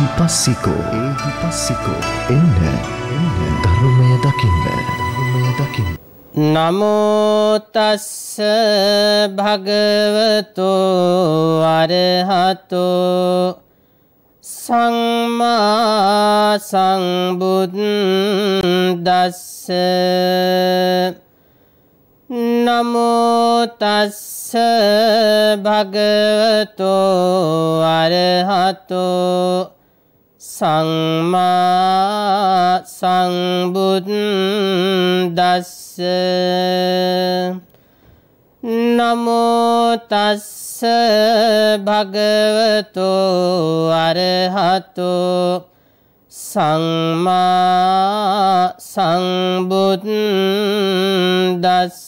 එහි පස්සිකෝ ඒහි පස්සිකෝ එන්න එන්න ධර්මය දකින්න ධර්මය දකින්න. නමෝතස්ස භගවතෝ අරහතෝ සම්මා සංබුද්දස්ස නමෝතස්ස භගවතෝ අරහතෝ සම්මා සංබුද්දස්ස නමෝ තස්ස භගවතු අරහතු සම්මා සංබුද්දස්ස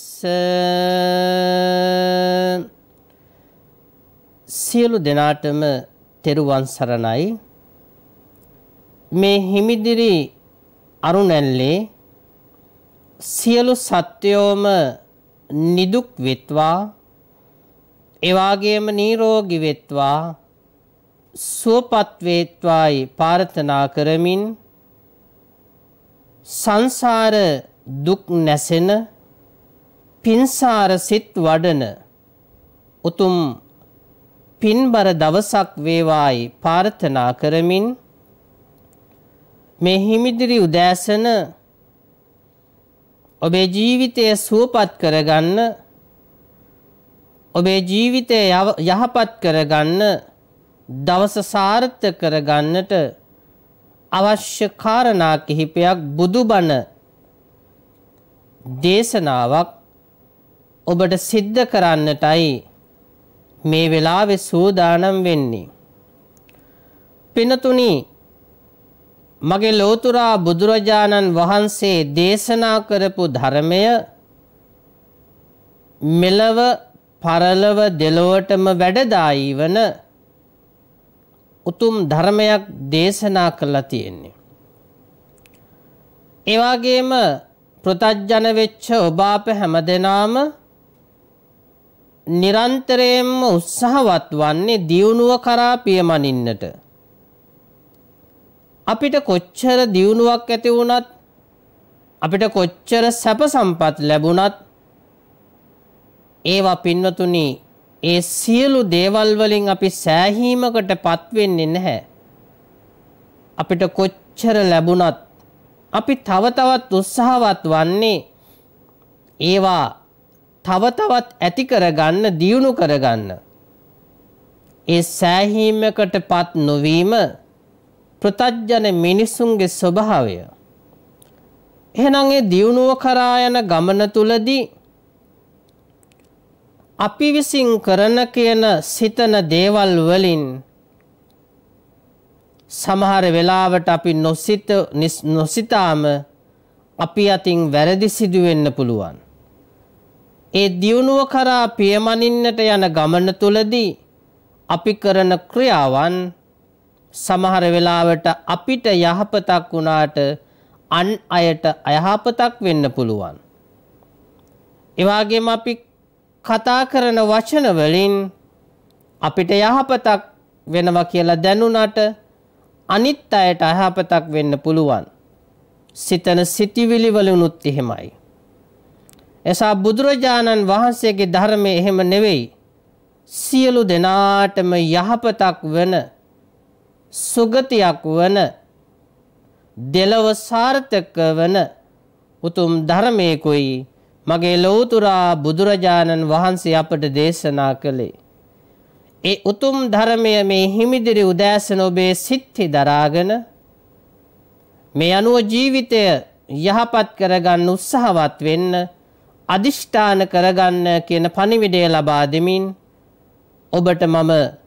සියලු දෙනාටම තෙරුවන් සරණයි මේ හිමිදිරි අරුණැල්ලේ සියලු සත්වයෝම නිදුක් වෙත්වා එවාගේම නිරෝගී වෙත්වා සුවපත් වේත්වායි ප්‍රාර්ථනා කරමින් සංසාර දුක් නැසෙන පින්සාර සිත් වඩන උතුම් පින්බර දවසක් වේවායි ප්‍රාර්ථනා කරමින් මේ හිමිදිරි උදෑසන ඔබේ ජීවිතය සුවපත් කරගන්න ඔබේ ජීවිතය යහපත් කරගන්න දවස සාර්ථක කරගන්නට අවශ්‍ය කාරණා කිහිපයක් බුදුබණ දේශනාවක් ඔබට සිද්ධ කරන්නටයි මේ වෙලාවේ සූදානම් වෙන්නේ. පිනතුණී මගේ ලෝතුරා බුදුරජාණන් වහන්සේ දේශනා කරපු ධර්මය මෙලව පරලව දෙලොවටම වැඩදායි වන උතුම් ධර්මයක් දේශනා කරලා තියෙන්නේ. ඒවාගේම ප්‍රතජ්ජන වෙච්ච ඔබ අප හැම දෙනාම නිරන්තරයෙන්ම උත්සාහවත් වන්නේ දියුණුව කරා පියමනින්නට. අපිට කොච්චර දියුණුවක් ඇති වුණත් අපිට කොච්චර සැප සම්පත් ලැබුණත් ඒවා පින්වතුනි ඒ සියලු දේවල් වලින් අපි සෑහීමකට පත්වෙන්නේ නැහැ. අපිට කොච්චර ලැබුණත් අපි තව තවත් උත්සාහවත් වන්නේ ඒවා තව තවත් ඇති කරගන්න දියුණු කරගන්න. ඒ සෑහීමකට පත් නොවීම ප්‍රතජ්ජන මිනිසුන්ගේ ස්වභාවය. එහෙනම් ඒ දියුණුව කරා යන ගමන තුලදී අපි විසින් කරන කියන සිතන දේවල් වලින් සමහර වෙලාවට අපි නොසිත නොසිතාම අපි අතින් වැරදි සිදුවෙන්න පුළුවන්. ඒ දියුණුව කරා පියමනින්නට යන ගමන තුලදී අපි කරන ක්‍රියාවන් සමහර වෙලාවට අපිට යහපතක් වුණාට අන් අයට අයහපතක් වෙන්න පුළුවන්. එවාගේම අපි කතා කරන වචන වලින් අපිට යහපතක් වෙනවා කියලා දැනුණාට අනිත් අයට අයහපතක් වෙන්න පුළුවන්. සිතන සිටිවිලි වලුනුත් එහෙමයි. එසා බුදුරජාණන් වහන්සේගේ ධර්මය එහෙම නෙවෙයි. සියලු දෙනාටම යහපතක් වෙන සුගතියක් වන දෙලව සාර්ථක වන උතුම් ධර්මයකුයි මගේ ලෝතුරා බුදුරජාණන් වහන්සේ අපට දේශනා කළේ. ඒ උතුම් ධර්මය මේ හිමිදිරි උදෑසන ඔබේ සිත්හි දරාගෙන මේ අනුව ජීවිතය යහපත් කරගන්න උත්සාහවත් වෙන්න අධිෂ්ඨාන කරගන්න කියන පණිවිඩය ලබා දෙමින් ඔබට මම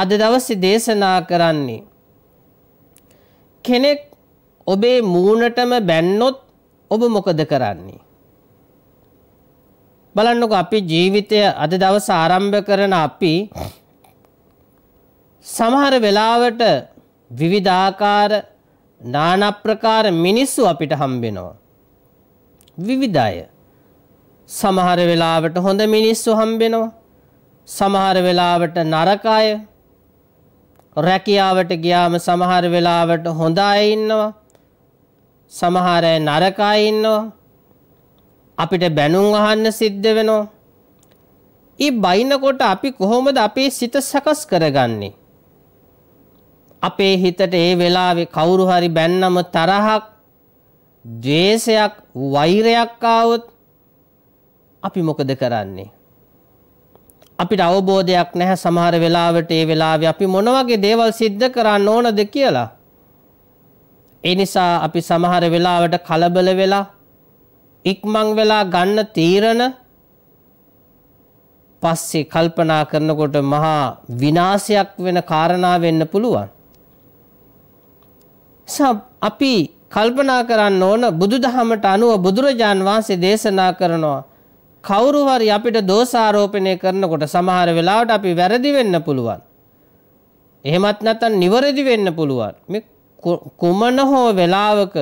අද දවස් දේශනා කරන්නේ. කෙනෙක් ඔබේ මූනටම බැන්නොත් ඔබ මොකද කරන්නේ. බලන්නක අපි ජීවිතය අද දවස ආරම්භ කරන අපි සමහර වෙලාවට විවිධාකාර නානප්‍රකාර මිනිස්සු අපිට හම්බෙනවා. විවිධය සමහර වෙලාවට හොඳ මිනිස්සු හම්බෙනවා සමහර වෙලාවට නරකාය රැකියාවට ගියාම සමහර වෙලාවට හොඳ අය ඉන්නවා. සමහර අය නරක අය ඉන්නවා. අපිට බැනුම් අහන්න සිද්ධ වෙනවා. ඒ බයිනකොට අපි කොහොමද අපේ සිත සකස් කරගන්නේ? අපේ හිතට ඒ වෙලාවේ කවුරු හරි බැන්නම තරහක්, ද්වේෂයක්, වෛරයක් ආවොත් අපි මොකද කරන්නේ? අපිට අවබෝධයක් නැහැ සමහර වෙලාවට ඒ වෙලාවේ අපි මොන වගේ දේවල් සිද්ධ කරන්න ඕනද කියලා. ඒ නිසා අපි සමහර වෙලාවට කලබල වෙලා ඉක්මන් වෙලා ගන්න තීරණ පස්සේ කල්පනා කරනකොට මහා විනාශයක් වෙන කාරණා වෙන්න පුළුවන්. අපි කල්පනා කරන්න ඕන බුදුදහමට අනුව බුදුරජාන් වහන්සේ දේශනා කරනවා කවුරු හරි අපිට දෝෂාරෝපණය කරනකොට සමහර වෙලාවට අපි වැරදි වෙන්න පුළුවන්. එහෙමත් නැත්නම් නිවැරදි වෙන්න පුළුවන්. මේ කුමන හෝ වෙලාවක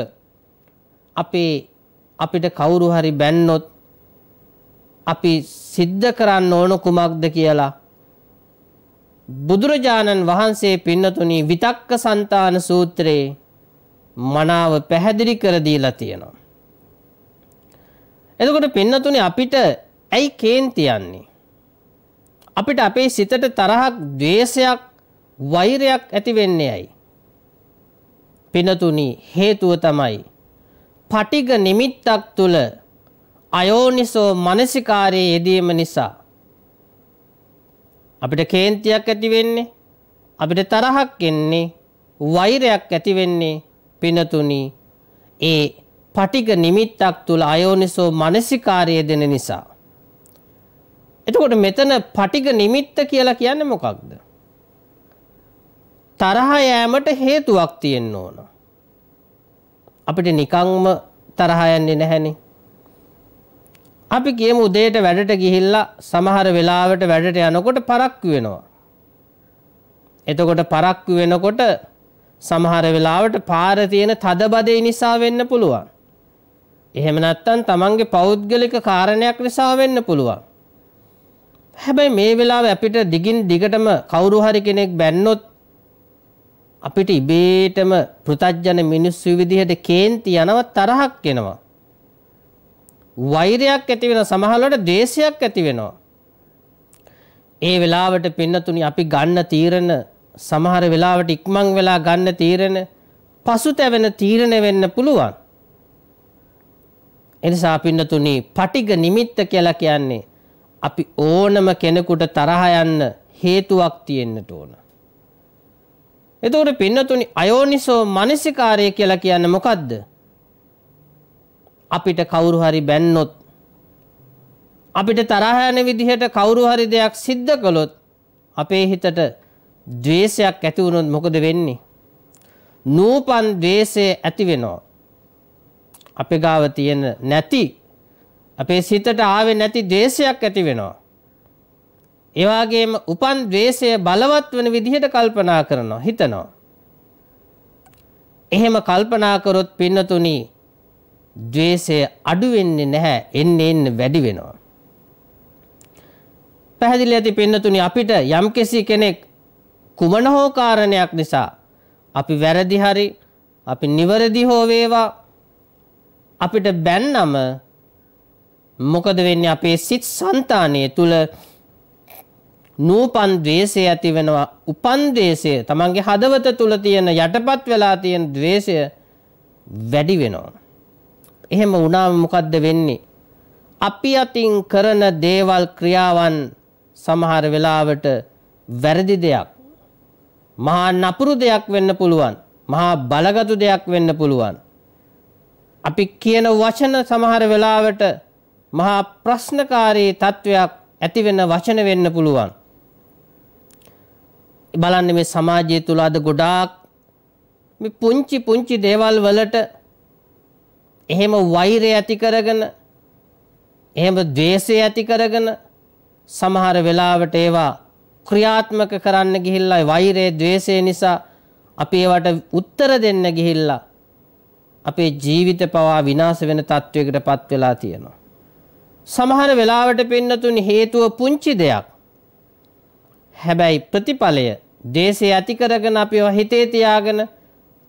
අපේ අපිට කවුරු හරි බැන්නොත් අපි සිද්ධ කරන්න ඕන කුමක්ද කියලා බුදුරජාණන් වහන්සේ පින්නතුනි විතක්ක సంతාන සූත්‍රයේ මනාව පැහැදිලි කර දීලා තියෙනවා. එතකොට පින්නතුනේ අපිට ඇයි කේන්ති යන්නේ? අපිට අපේ සිතට තරහක්, द्वේෂයක්, වෛරයක් ඇති වෙන්නේ ඇයි? පින්නතුනි හේතුව තමයි පටිග නිමිත්තක් තුල අයෝනිසෝ මනසිකාරයේ යෙදීම නිසා අපිට කේන්තියක් ඇති වෙන්නේ අපිට තරහක් එන්නේ වෛරයක් ඇති වෙන්නේ පින්නතුනි ඒ පටික නිමිත්තක් තුළ අයෝනිසෝ මනසිකාරය දෙන නිසා. එතකොට මෙතන පටික නිමිත්ත කියලා කියන්න මොකක්ද. තරහා යෑමට හේතුවක් තියෙන්න ඕන. අපිට නිකංම තරහයන්නේ නැහැනි. අපි කියම උදේට වැඩට ගිහිල්ලා සමහර වෙලාවට වැඩට යනකොට පරක්කු වෙනවා. එතකොට පරක්කු වෙනකොට සමහර වෙලාවට පාර තියෙන තදබදේ නිසා වෙන්න පුළුවන්. එහෙම නැත්නම් තමන්ගේ පෞද්ගලික කාරණයක් නිසා වෙන්න පුළුවන්. හැබැයි මේ වෙලාවේ අපිට දිගින් දිගටම කවුරු හරි කෙනෙක් බැන්නොත් අපිට ඉබේටම පෘතජන මිනිස්සු විදිහට කේන්ති යනව තරහක් එනවා. වෛරයක් ඇති වෙන සමහරවලට ද්වේෂයක් ඇති වෙනවා. ඒ වෙලාවට පින්නතුනි අපි ගන්න තීරණ සමහර වෙලාවට ඉක්මන් වෙලා ගන්න තීරණ පසුතැවෙන තීරණ වෙන්න පුළුවන්. එනිසා පින්නතුනි පටිග නිමිත්ත කියලා කියන්නේ අපි ඕනම කෙනෙකුට තරහ යන්න හේතුවක් තියෙන්නට ඕන. එතකොට පින්නතුනි අයෝනිසෝ මනසිකාරය කියලා කියන්නේ මොකද්ද? අපිට කවුරු හරි බැන්නොත් අපිට තරහ යන විදිහට කවුරු හරි දෙයක් සිද්ධ කළොත් අපේ හිතට ද්වේෂයක් ඇති වුණොත් මොකද වෙන්නේ? නූපන් ද්වේෂය ඇති වෙනවා. අපේ ගාව තියෙන නැති අපේ සිතට ආවේ නැති ද්වේෂයක් ඇති වෙනවා. ඒ වගේම උපන් ද්වේෂය බලවත් වෙන විදිහට කල්පනා කරනවා හිතනවා. එහෙම කල්පනා කරොත් පින්නතුනි ද්වේෂය අඩු වෙන්නේ නැහැ එන්න එන්න වැඩි වෙනවා. පැහැදිලි ඇති පින්නතුනි අපිට යම්කිසි කෙනෙක් කුමන හෝ කාරණයක් නිසා අපි වැරදි හරි අපි නිවැරදි හෝ වේවා අපිට බැන්නම මොකද වෙන්නේ අපේ සිත් సంతානයේ තුල නූපන් द्वේෂය ඇති වෙනවා උපන් द्वේෂය තමන්ගේ හදවත තුල තියෙන යටපත් වෙලා තියෙන द्वේෂය වැඩි වෙනවා එහෙම වුණාම මොකද්ද වෙන්නේ අපි අතින් කරන දේවල් ක්‍රියාවන් සමහර වෙලාවට වැරදි දෙයක් මහා නපුරු දෙයක් වෙන්න පුළුවන් මහා බලගතු දෙයක් වෙන්න පුළුවන් අපි කියන වචන සමහර වෙලාවට මහා ප්‍රශ්නකාරී තත්ත්වයක් ඇති වෙන වචන වෙන්න පුළුවන්. බලන්න මේ සමාජය තුල අද ගොඩාක් මේ පුංචි පුංචි දේවල් වලට එහෙම වෛරය ඇති කරගෙන එහෙම ද්වේෂය ඇති කරගෙන සමහර වෙලාවට ඒවා ක්‍රියාත්මක කරන්න ගිහිල්ලා වෛරය ද්වේෂය නිසා අපි ඒවට උත්තර දෙන්න ගිහිල්ලා අපේ ජීවිත පවා විනාශ වෙන තත්ත්වයකට පත් වෙලා තියෙනවා. සමහර වෙලාවට පෙන්නතුන් හේතුව පුංචි දෙයක්. හැබැයි ප්‍රතිඵලය දේශය ඇති කරගෙන අපිව හිතේ තියාගෙන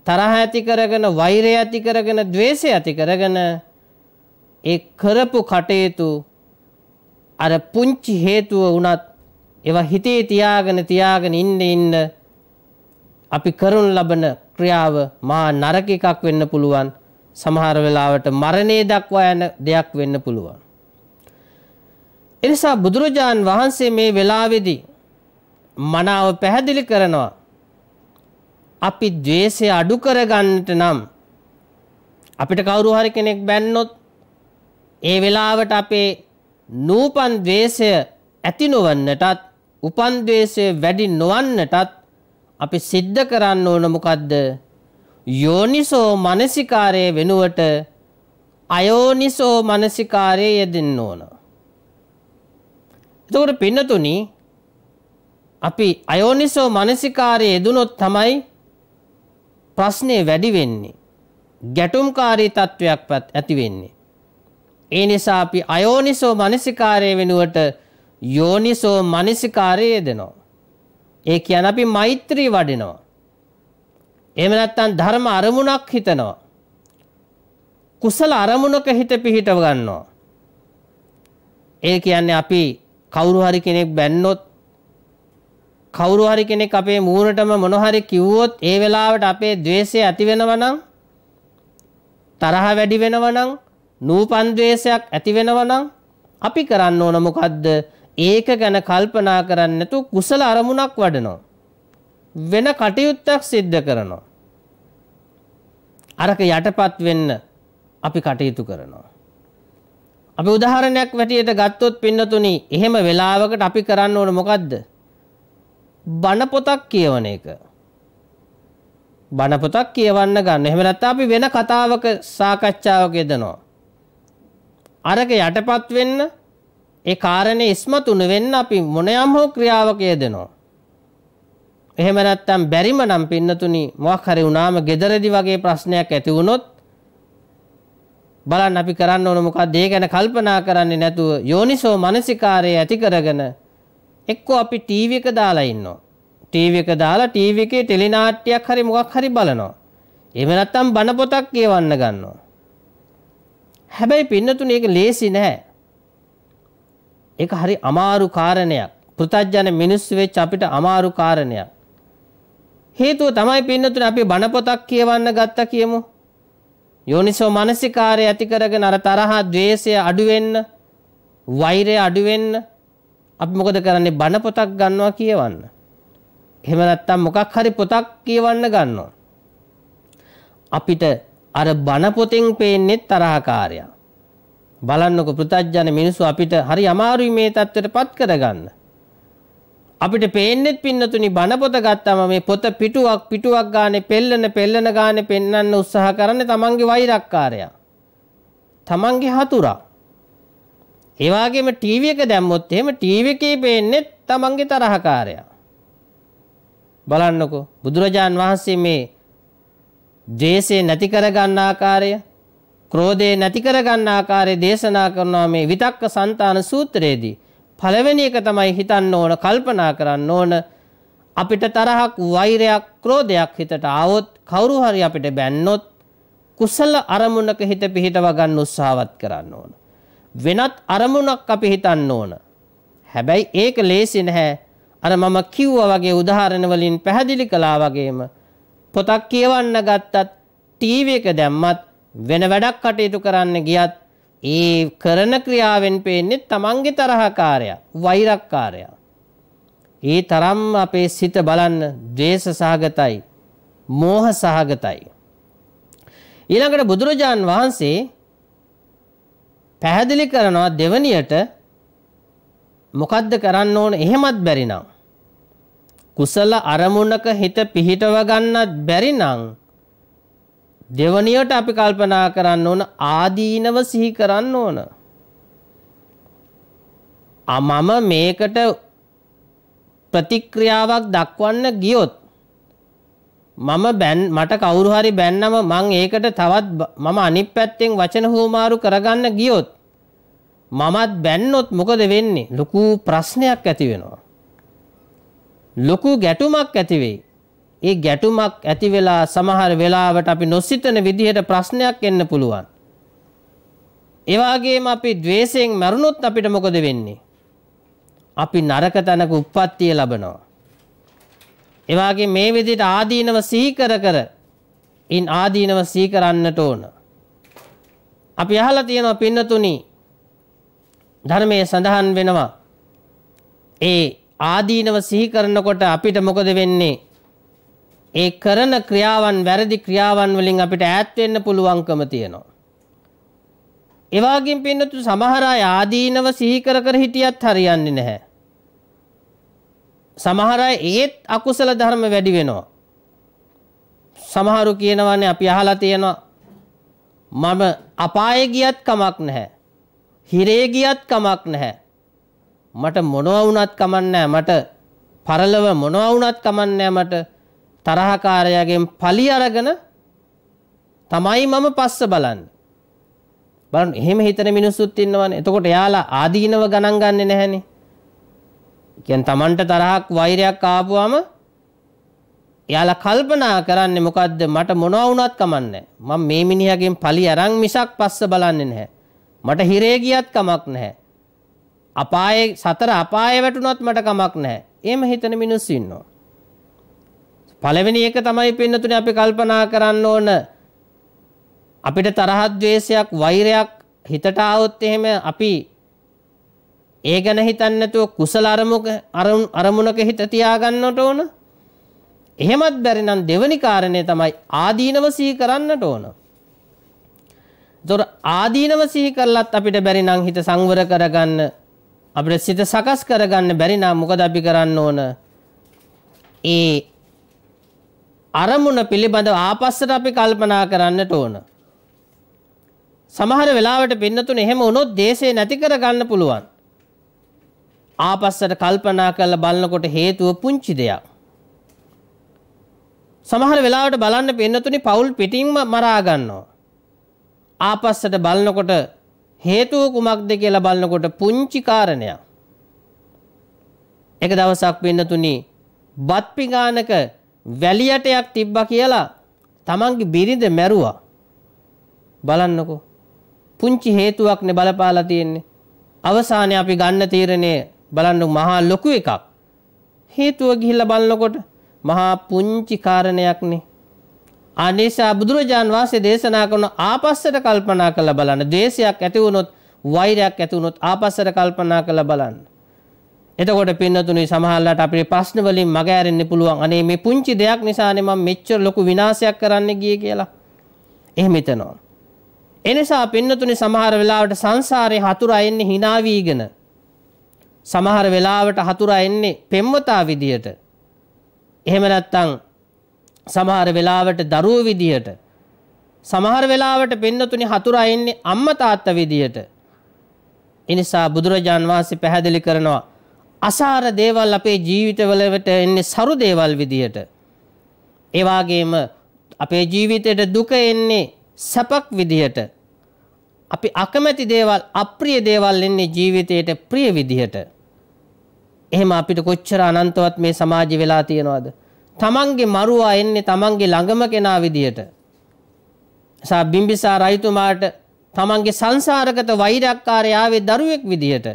තරහ ඇති කරගෙන වෛරය ඇති කරගෙන ద్వේෂය ඇති කරගෙන ඒ කරපු කටයුතු අර පුංචි හේතුව වුණත් ඒවා හිතේ තියාගෙන තියාගෙන ඉන්න ඉන්න අපි කරනු ලබන ක්‍රියාව මහා නරක එකක් වෙන්න පුළුවන් සමහර වෙලාවට මරණය දක්වා යන දෙයක් වෙන්න පුළුවන්. එනිසා බුදුරජාන් වහන්සේ මේ වෙලාවේදී මනාව පැහැදිලි කරනවා අපි ද්වේෂය අඩු කරගන්නට නම් අපිට කවුරු හරි කෙනෙක් බැන්නොත් ඒ වෙලාවට අපේ නූපන් ද්වේෂය ඇති නොවන්නටත් උපන් ද්වේෂය වැඩි නොවන්නටත් අපි සිද්ධ කරන්න ඕන මොකද්ද? යෝනිසෝ මනසිකාරයේ වෙනුවට අයෝනිසෝ මනසිකාරයේ යෙදෙන්න ඕන. එතකොට පින්නතුනි අපි අයෝනිසෝ මනසිකාරයේ යෙදුනොත් තමයි ප්‍රශ්නේ වැඩි වෙන්නේ. ගැටුම්කාරී තත්වයක් ඇති වෙන්නේ. ඒ නිසා අපි අයෝනිසෝ මනසිකාරය වෙනුවට යෝනිසෝ මනසිකාරය යෙදෙනවා. ඒ කියන්නේ අපි මෛත්‍රී වඩිනවා. එහෙම නැත්නම් ධර්ම අරමුණක් හිතනවා. කුසල අරමුණක හිත පිහිටව ගන්නවා. ඒ කියන්නේ අපි කවුරු හරි කෙනෙක් බැන්නොත් කවුරු හරි කෙනෙක් අපේ මූණටම මොන හරි කිව්වොත් ඒ වෙලාවට අපේ द्वේෂය ඇති වෙනවා නම් තරහ වැඩි වෙනවා නම් නූපන් द्वේෂයක් ඇති වෙනවා නම් අපි කරන්න ඕන මොකද්ද ඒක ගැන කල්පනා කරන්නේ නැතු කුසල අරමුණක් වඩනවා. වෙන කටයුත්තක් සිද්ධ කරනවා. අරක යටපත් වෙන්න අපි කටයුතු කරනවා. අපි උදාහරණයක් වැටියට ගත්තොත් පින්නතුනි එහෙම වෙලාවකට අපි කරන්න ඕන මොකද්ද? බණ පොතක් කියවන එක. බණ පොතක් කියවන්න ගන්න. එහෙම නැත්නම් අපි වෙන කතාවක සාකච්ඡාවක යෙදෙනවා. අරක යටපත් වෙන්න ඒ කාරණේ ඉස්මතු නොවෙන්න අපි මොනයම් හෝ ක්‍රියාවක යෙදෙනවා. එහෙම නැත්නම් බැරිම නම් පින්නතුනි මොකක් හරි වුණාම gederedi වගේ ප්‍රශ්නයක් ඇති වුණොත් බලන්න අපි කරන්න ඕන මොකක්ද ඒ ගැන කල්පනා කරන්නේ නැතුව යෝනිසෝ මනසිකාරය ඇති කරගෙන එක්කෝ අපි ටීවී එක දාලා ඉන්නවා. ටීවී එක දාලා ටීවී එකේ ටෙලිනාට්‍යයක් හරි මොකක් හරි බලනවා. එහෙම නැත්නම් බණ පොතක් කියවන්න ගන්නවා. හැබැයි පින්නතුනි ඒක ලේසි නෑ. ඒක හරි අමාරු කාරණයක්. පෘථජන මිනිස්සු වෙච්ච අපිට අමාරු කාරණයක්. හේතුව තමයි පින්නතුනේ අපි බණ පොතක් කියවන්න ගත්තා කියමු. යෝනිසෝ මානසිකාරය ඇති කරගෙන අර තරහා द्वේෂය අඩු වෙන්න, වෛරය අඩු වෙන්න අපි මොකද කරන්නේ බණ පොතක් ගන්නවා කියවන්න. එහෙම නැත්තම් මොකක් හරි පොතක් කියවන්න ගන්නවා. අපිට අර බණ පොතෙන් පේන්නේ තරහකාරයා. බලන්නකො පෘතජ්ජන මිනිස්සු අපිට හරි අමාරුයි මේ தත්ත්වයට පත් කරගන්න. අපිට පේන්නෙත් පින්නතුනි බණ පොත ගත්තාම මේ පොත පිටුවක් පිටුවක් ගානේ පෙල්ලන පෙල්ලන ගානේ පෙන්වන්න උත්සාහ කරන්නේ තමන්ගේ වෛරක්කාරයා. තමන්ගේ හතුරා. ඒ වගේම ටීවී එක දැම්මොත් එහෙම ටීවී එකේ පේන්නේ තමන්ගේ තරහකාරයා. බලන්නකො බුදුරජාන් වහන්සේ මේ ද්වේෂය නැති කරගන්න ආකාරය ක්‍රෝධය නැති කරගන්න ආකාරය දේශනා කරනවා මේ විතක්ක సంతාන සූත්‍රයේදී. පළවෙනි එක තමයි හිතන්න ඕන කල්පනා කරන්න ඕන අපිට තරහක් වෛරයක් ක්‍රෝධයක් හිතට આવොත් කවුරු හරි අපිට බැන්නොත් කුසල අරමුණක හිත පිහිටව ගන්න උත්සාහවත් කරන්න ඕන. වෙනත් අරමුණක් අපි හිතන්න ඕන. හැබැයි ඒක ලේසි නැහැ. අර මම කිව්වා වගේ උදාහරණ වලින් පැහැදිලි කළා වගේම පොතක් කියවන්න ගත්තත් ටීවී එක දැම්මත් වෙන වැඩක් කටයුතු කරන්න ගියත් ඒ කරන ක්‍රියාවෙන් පේන්නේ තමන්ගේ තරහකාරය වෛරක්කාරය. ඒ තරම් අපේ සිත බලන්න දේශ සහගතයි මෝහ සහගතයි. ඊළඟට බුදුරජාන් වහන්සේ පැහැදිලි කරනවා දෙවනියට මොකද්ද කරන්න ඕන එහෙමත් බැරිනම්. කුසල අරමුණක හිත පිහිටව ගන්නත් බැරිනම් දෙවනියට අපි කල්පනා කරන්න ඕන ආදීනව සිහි කරන්න ඕන. අමම මේකට ප්‍රතික්‍රියාවක් දක්වන්න ගියොත් මම බැන් මට කවුරු හරි බැන්නම මං ඒකට තවත් මම අනිත් පැත්තෙන් වචන හුවමාරු කරගන්න ගියොත් මමත් බැන්නොත් මොකද වෙන්නේ? ලොකු ප්‍රශ්නයක් ඇති වෙනවා. ලොකු ගැටුමක් ඇති වෙයි. ඒ ගැටුමක් ඇති වෙලා සමහර වෙලාවට අපි නොසිතන විදිහට ප්‍රශ්නයක් එන්න පුළුවන්. ඒ වගේම අපි द्वේෂයෙන් මරුණොත් අපිට මොකද වෙන්නේ? අපි නරක තැනක උප්පත්තිය ලබනවා. ඒ වගේ මේ විදිහට ආදීනව සිහි කර කර ඉන් ආදීනව සිහි කරන්නට ඕන. අපි අහලා තියෙනවා පින්නතුනි ධර්මයේ සඳහන් වෙනවා. ඒ ආදීනව සිහි කරනකොට අපිට මොකද වෙන්නේ? ඒ කරන ක්‍රියාවන් වැරදි ක්‍රියාවන් වලින් අපිට ඈත් වෙන්න පුළුවන්කම තියෙනවා. ඒ වගේම පින්නතු සමහර අය ආදීනව සිහි කර කර හිටියත් හරියන්නේ නැහැ. සමහර අය ඒත් අකුසල ධර්ම වැඩි වෙනවා. සමහරු කියනවානේ අපි අහලා තියෙනවා මම අපායේ ගියත් කමක් නැහැ. හිරේ ගියත් කමක් නැහැ. මට මොනවා වුණත් කමක් නැහැ. මට පරලව මොනවා වුණත් කමක් නැහැ මට. තරහකාරයගෙන් පලි අරගෙන තමයි මම පස්ස බලන්න. බලන්න එහෙම හිතන මිනිස්සුත් ඉන්නවනේ. එතකොට එයාලා ආදීනව ගණන් ගන්නෙ නැහනේ. කියන්නේ Tamanට තරහක් වෛරයක් ආපුවම එයාලා කල්පනා කරන්නේ මොකද්ද මට මොනවා වුණත් කමන්නේ මම මේ මිනිහගෙන් පලි අරන් මිසක් පස්ස බලන්නේ නැහැ. මට හිරේ ගියත් කමක් නැහැ. අපායේ සතර අපායේ වැටුණොත් මට කමක් නැහැ. එහෙම හිතන මිනිස්සු ඉන්නවා. පළවෙනි එක තමයි පින්නතුනේ අපි කල්පනා කරන්න ඕන අපිට තරහ ద్వේෂයක් වෛරයක් හිතට આવොත් එහෙම අපි ඒ ගැන හිතන්නේ නැතුව කුසල අරමුක අරමුණක හිත තියාගන්නට ඕන. එහෙමත් බැරි නම් දෙවනි කාරණේ තමයි ආදීනව සිහි කරන්නට ඕන. ඒතොර ආදීනව සිහි කළත් අපිට බැරි නම් හිත සංවර කරගන්න අපිට සිත සකස් කරගන්න බැරි නම් මොකද අපි කරන්න ඕන? ඒ අරමුණ පිළිබඳ ආපස්සට අපි කල්පනා කරන්නට ඕන. සමහර වෙලාවට පින්නතුන එහෙම වුණොත් දේශේ නැති කර ගන්න පුළුවන්. ආපස්සට කල්පනා කරලා බලනකොට හේතුව පුංචි දෙයක්. සමහර වෙලාවට බලන්න පින්නතුනි පවුල් පිටින්ම මරා ගන්නවා. ආපස්සට බලනකොට හේතුව කුමක්ද කියලා බලනකොට පුංචි කාරණයක්. එක දවසක් පින්නතුනි බත් පිඟානක වැලියටයක් තිබ්බා කියලා තමන්ගේ බිරිඳ මැරුවා. බලන්නකෝ. පුංචි හේතුවක් නේ බලපාලා තියෙන්නේ. අවසානයේ අපි ගන්න තීරණය බලන්න මහා ලොකු එකක්. හේතුව ගිහිල්ලා බලනකොට මහා පුංචි කාරණයක්නේ. අනිසා බුදුරජාන් වහන්සේ දේශනා කරන ආපස්සට කල්පනා කරලා බලන්න. දේශයක් ඇති වුණොත් වෛරයක් ඇති වුණොත් ආපස්සට කල්පනා කරලා බලන්න. එතකොට පින්නතුනි සමහරලාට අපේ ප්‍රශ්න වලින් මග ඇරෙන්න පුළුවන්. අනේ මේ පුංචි දෙයක් නිසානේ මම මෙච්චර ලොකු විනාශයක් කරන්න ගියේ කියලා. එහෙම හිතනවා. එනිසා පින්නතුනි සමහර වෙලාවට සංසාරේ හතුරා එන්නේ hina වීගෙන. සමහර වෙලාවට හතුරා එන්නේ පෙම්වතා විදියට. එහෙම නැත්නම් සමහර වෙලාවට දරුවෝ විදියට. සමහර වෙලාවට පින්නතුනි හතුරා එන්නේ අම්මා තාත්තා විදියට. එනිසා බුදුරජාන් වහන්සේ පැහැදිලි කරනවා අසාර දේවල් අපේ ජීවිතවලට එන්නේ සරු දේවල් විදියට. ඒ වගේම අපේ ජීවිතයට දුක එන්නේ සැපක් විදියට. අපි අකමැති දේවල් අප්‍රිය දේවල් එන්නේ ජීවිතයට ප්‍රිය විදිහට. එහෙම අපිට කොච්චර අනන්තවත් මේ සමාජය වෙලා තියෙනවද. තමන්ගේ මරුවා එන්නේ තමන්ගේ ළඟම කෙනා විදිහට. සා බිම්බිසා රයිතුමාට තමන්ගේ සංසාරගත වෛරක්කාරයාවේ දරුවෙක් විදිහට.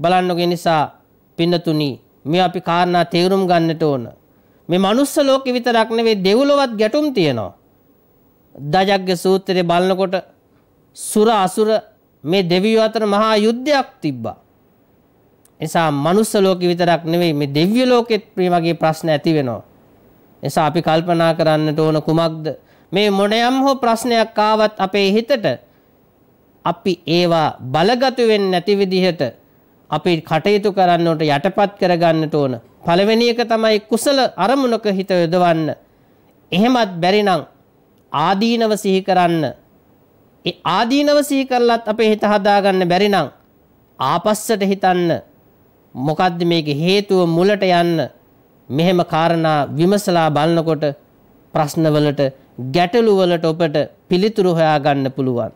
බලන්නක නිසා පින්නතුනි මේ අපි කාරණා තේරුම් ගන්නට ඕන. මේ මනුස්ස ලෝකෙ විතරක් නෙවෙයි දෙව්ලොවත් ගැටුම් තියෙනවා. දජග්ගේ සූත්‍රයේ බලනකොට සුර අසුර මේ දෙවියෝ අතර මහා යුද්ධයක් තිබ්බා. නිසා මනුස්ස ලෝකෙ විතරක් නෙවෙයි මේ දෙව්‍ය ලෝකෙත් මේ වගේ ප්‍රශ්න ඇති වෙනවා. නිසා අපි කල්පනා කරන්නට ඕන කුමක්ද? මේ මොනයම් හෝ ප්‍රශ්නයක් ආවත් අපේ හිතට අපි ඒවා බලගතු වෙන්නේ නැති විදිහට අපි කටයුතු කරන්නට යටපත් කරගන්නට ඕන. පළවෙනි එක තමයි කුසල අරමුණක හිත යොදවන්න. එහෙමත් බැරිනම් ආදීනව සිහි කරන්න. ඒ ආදීනව සිහි කරලත් අපේ හිත හදාගන්න බැරි නම් ආපස්සට හිතන්න. මොකද්ද මේකේ හේතුව මුලට යන්න. මෙහෙම කාරණා විමසලා බලනකොට ප්‍රශ්නවලට ගැටලු වලට ඔබට පිළිතුරු හොයාගන්න පුළුවන්.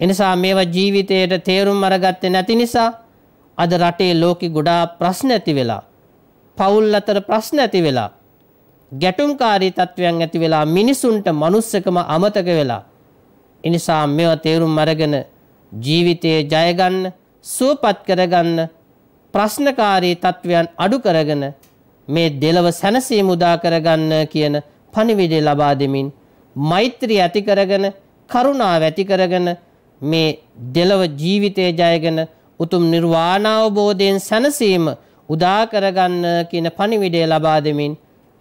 එනිසා මේවා ජීවිතයට තේරුම් අරගත්තේ නැති නිසා අද රටේ ලෝකෙ ගොඩාක් ප්‍රශ්න ඇති වෙලා පවුල් අතර ප්‍රශ්න ඇති වෙලා ගැටුම්කාරී තත්වයන් ඇති වෙලා මිනිසුන්ට මනුස්සකම අමතක වෙලා එනිසා මේවා තේරුම් අරගෙන ජීවිතයේ ජය ගන්න සුවපත් කරගන්න ප්‍රශ්නකාරී තත්වයන් අඩු කරගෙන මේ දෙලව සැනසීම උදා කරගන්න කියන පණිවිඩය ලබා දෙමින් මෛත්‍රිය ඇති කරගෙන කරුණාව ඇති කරගෙන මේ දෙලව ජීවිතය ජයගෙන උතුම් නිර්වාණ අවබෝධයෙන් සැනසීම උදා කරගන්න කියන පණිවිඩය ලබා දෙමින්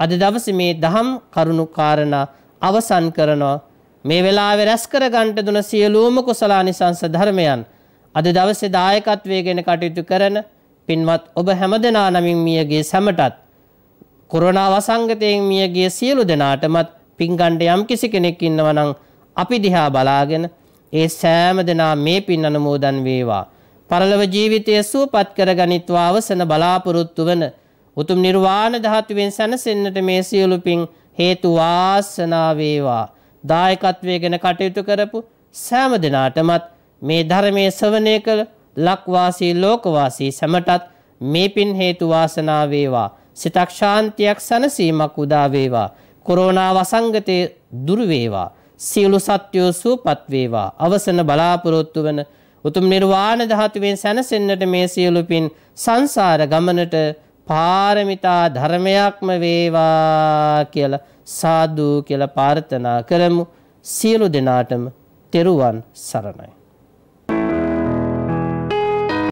අද දවසේ මේ දහම් කරුණු කාරණා අවසන් කරනවා මේ වෙලාවේ රැස් කරගන්නට දුන සියලුම කුසලානිසංස ධර්මයන් අද දවසේ දායකත්වයේගෙන කටයුතු කරන පින්වත් ඔබ හැමදෙනා නමින් මියගේ සැමටත් කොරෝනා වසංගතයෙන් මියගේ සියලු දෙනාටමත් පින්ගණ්ඩ යම් කිසි කෙනෙක් ඉන්නවා නම් අපි දිහා බලාගෙන ඒ සෑම දෙනා මේ පින් අනුමෝදන් වේවා පරලොව ජීවිතය සුවපත් කරගනිත්වා අවසන බලාපොරොත්තු වන උතුම් නිර්වාණ ධාතුවෙන් සැනසෙන්නට මේ සියලු පින් හේතු වාසනා වේවා. දායකත්වයේ ගැන කටයුතු කරපු සෑම දිනාටමත් මේ ධර්මයේ ශ්‍රවණය කළ ලක්වාසී ලෝකවාසී සැමටත් මේ පින් හේතු වාසනා වේවා. සිතක් ශාන්තියක් සැනසීමක් උදා වේවා. කොරෝනා වසංගතය දුර වේවා. සියලු සත්‍යෝ සූපත් වේවා. අවසන බලාපොරොත්තු වන උතුම් නිර්වාණ ධාතුවෙන් සැනසෙන්නට මේ සියලු පින් සංසාර ගමනට පාරමිතා ධර්මයක්ම වේවා කියලා සාදු කියලා ප්‍රාර්ථනා කරමු සියලු දෙනාටම තෙරුවන් සරණයි